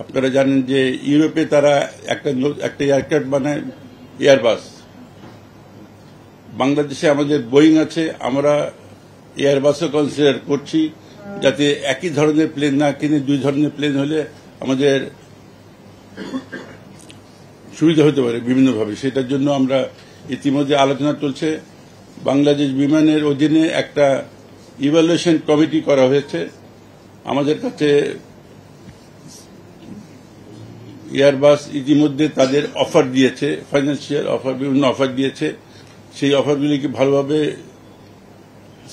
আপনারা জানেন যে ইউরোপে তারা একটা একটা এয়ারক্রাফট বানায় এয়ারবাস বাংলাদেশে আমাদের বোয়িং আছে আমরা এয়ারবাসও কনসিডার করছি যাতে একই ধরনের প্লেন না কিনে দুই ধরনের প্লেন হলে আমাদের সুবিধা হতে পারে বিভিন্নভাবে সেটার জন্য আমরা ইতিমধ্যে আলোচনা চলছে বাংলাদেশ বিমানের অধীনে একটা ইভ্যালুয়েশন কমিটি করা হয়েছে আমাদের কাছে এয়ারবাস ইতিমধ্যে তাদের অফার দিয়েছে ফাইন্যান্সিয়াল অফার বিভিন্ন অফার দিয়েছে সেই অফারগুলিকে ভালোভাবে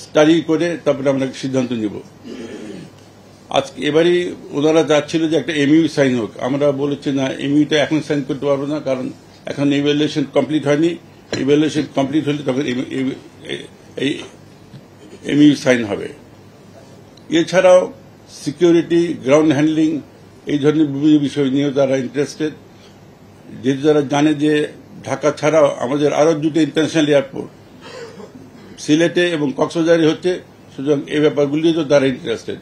স্টাডি করে তারপরে আমরা সিদ্ধান্ত নিব আজকে এবারই ওনারা যাচ্ছিল যে একটা এমইউ সাইন হোক আমরা বলেছি না এমইউটা এখন সাইন করতে পারবো না কারণ এখন ইভ্যালুয়েশন কমপ্লিট হয়নি ইভ্যালুয়েশন কমপ্লিট হলে তখন এই এমইউ সাইন হবে এছাড়াও সিকিউরিটি গ্রাউন্ড হ্যান্ডলিং এই ধরনের বিভিন্ন বিষয় নিয়েও তারা ইন্টারেস্টেড যেহেতু তারা জানে যে ঢাকা ছাড়াও আমাদের আরও দুটো ইন্টারন্যাশনাল এয়ারপোর্ট সিলেটে এবং কক্সবাজারে হচ্ছে সুতরাং এই ব্যাপারগুলিও তো তারা ইন্টারেস্টেড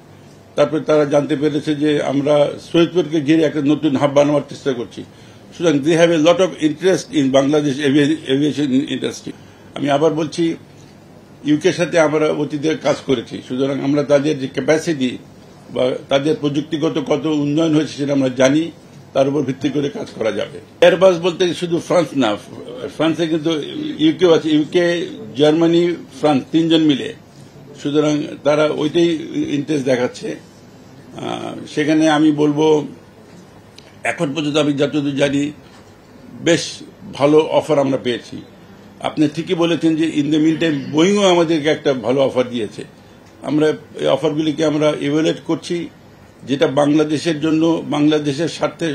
তারপরে তারা জানতে পেরেছে যে আমরা সৈয়দপুরকে ঘিরে একটা নতুন হাব বানাবার চেষ্টা করছি সুতরাং they have a lot of interest in Bangladesh aviation industry আমি আবার বলছি ইউকের সাথে আমরা অতীতে কাজ করেছি সুতরাং আমরা তাদের যে ক্যাপাসিটি বা তাদের প্রযুক্তিগত কত উন্নয়ন হয়েছে সেটা আমরা জানি তার উপর ভিত্তি করে কাজ করা যাবে এয়ারবাস বলতে শুধু ফ্রান্স না ফ্রান্সে কিন্তু ইউকে আছে ইউকে জার্মানি ফ্রান্স তিনজন মিলে সুতরাং তারা ওইটাই ইন্টারেস্ট দেখাচ্ছে সেখানে আমি বলবো এখন পর্যন্ত আমি যতদূর জানি বেশ ভালো অফার আমরা পেয়েছি আপনি ঠিকই বলেছেন যে ইন দ্য মিন টাইম বোয়িংও আমাদেরকে একটা ভালো অফার দিয়েছে আমরা এই অফারগুলিকে আমরা ইভ্যালুয়েট করছি যেটা বাংলাদেশের জন্য বাংলাদেশের স্বার্থে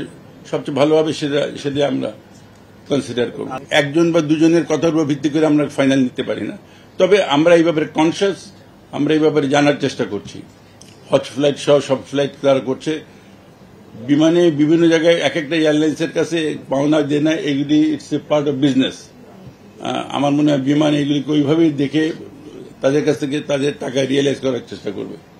সবচেয়ে ভালোভাবে সেটা সেটা আমরা কনসিডার করব একজন বা দুজনের কথার উপর ভিত্তি করে আমরা ফাইনাল নিতে পারি না তবে আমরা এই ব্যাপারে কনসিয়াস আমরা এই ব্যাপারে জানার চেষ্টা করছি হজ ফ্লাইট সহ সব ফ্লাইট তারা করছে বিমানে বিভিন্ন জায়গায় এক একটা এয়ারলাইন্সের কাছে পাওনা দেনা এগুলি it's a part of business আমার মনে হয় বিমান এগুলিকে ওইভাবেই দেখে তাদের কাছ থেকে তাদের টাকা রিয়েলাইজ করার চেষ্টা করবে